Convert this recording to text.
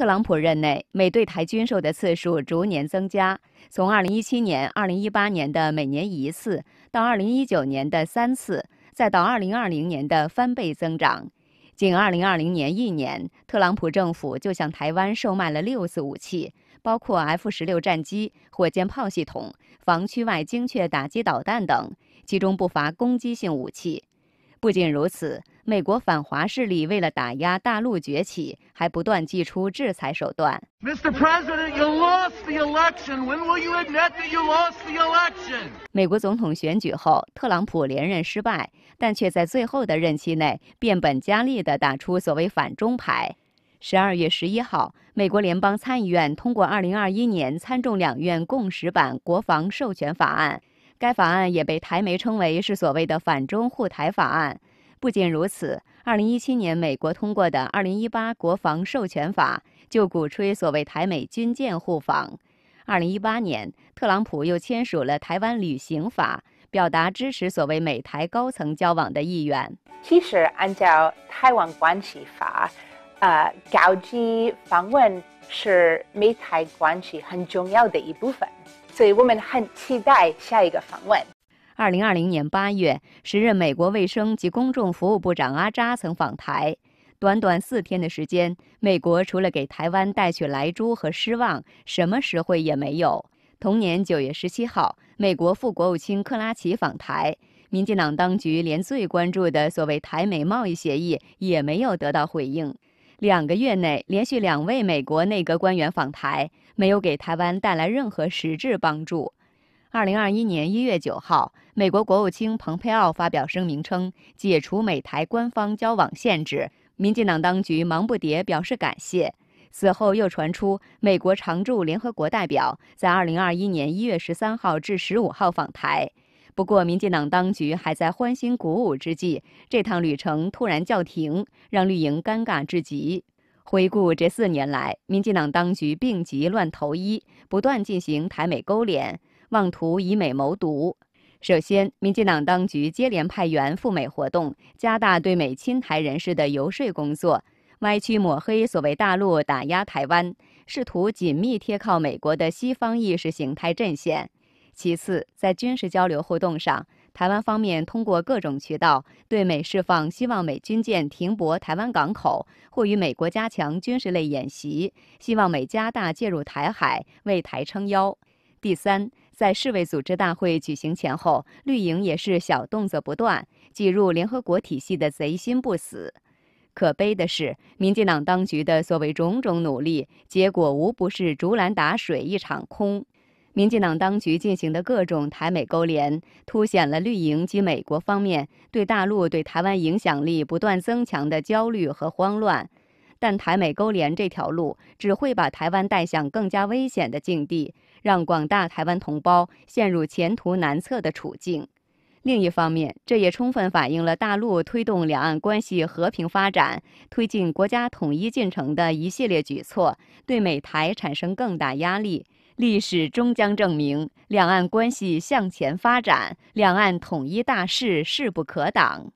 特朗普任内，美对台军售的次数逐年增加，从2017年、2018年的每年一次，到2019年的三次，再到2020年的翻倍增长。仅2020年一年，特朗普政府就向台湾售卖了六次武器，包括 F-16 战机、火箭炮系统、防区外精确打击导弹等，其中不乏攻击性武器。不仅如此。美国反华势力为了打压大陆崛起，还不断祭出制裁手段。Mr. President, you lost the election. When will you admit that you lost the election? 美国总统选举后，特朗普连任失败，但却在最后的任期内变本加厉地打出所谓反中牌。十二月十一号，美国联邦参议院通过二零二一年参众两院共识版国防授权法案，该法案也被台媒称为是所谓的反中护台法案。不仅如此，2017年美国通过的《2018国防授权法》就鼓吹所谓台美军舰互访。2018年，特朗普又签署了《台湾旅行法》，表达支持所谓美台高层交往的意愿。其实按照《台湾关系法》，呃，高级访问是美台关系很重要的一部分，所以我们很期待下一个访问。二零二零年八月，时任美国卫生及公众服务部长阿扎曾访台。短短四天的时间，美国除了给台湾带去来猪和失望，什么实惠也没有。同年九月十七号，美国副国务卿克拉奇访台，民进党当局连最关注的所谓台美贸易协议也没有得到回应。两个月内，连续两位美国内阁官员访台，没有给台湾带来任何实质帮助。二零二一年一月九号，美国国务卿蓬佩奥发表声明称解除美台官方交往限制，民进党当局忙不迭表示感谢。此后又传出美国常驻联合国代表在二零二一年一月十三号至十五号访台，不过民进党当局还在欢欣鼓舞之际，这趟旅程突然叫停，让绿营尴尬至极。回顾这四年来，民进党当局病急乱投医，不断进行台美勾连。妄图以美谋独。首先，民进党当局接连派员赴美活动，加大对美亲台人士的游说工作，歪曲抹黑所谓大陆打压台湾，试图紧密贴靠美国的西方意识形态阵线。其次，在军事交流互动上，台湾方面通过各种渠道对美释放希望美军舰停泊台湾港口或与美国加强军事类演习，希望美加大介入台海，为台撑腰。第三。在世卫组织大会举行前后，绿营也是小动作不断，挤入联合国体系的贼心不死。可悲的是，民进党当局的所谓种种努力，结果无不是竹篮打水一场空。民进党当局进行的各种台美勾连，凸显了绿营及美国方面对大陆、对台湾影响力不断增强的焦虑和慌乱。但台美勾连这条路只会把台湾带向更加危险的境地，让广大台湾同胞陷入前途难测的处境。另一方面，这也充分反映了大陆推动两岸关系和平发展、推进国家统一进程的一系列举措对美台产生更大压力。历史终将证明，两岸关系向前发展，两岸统一大势势不可挡。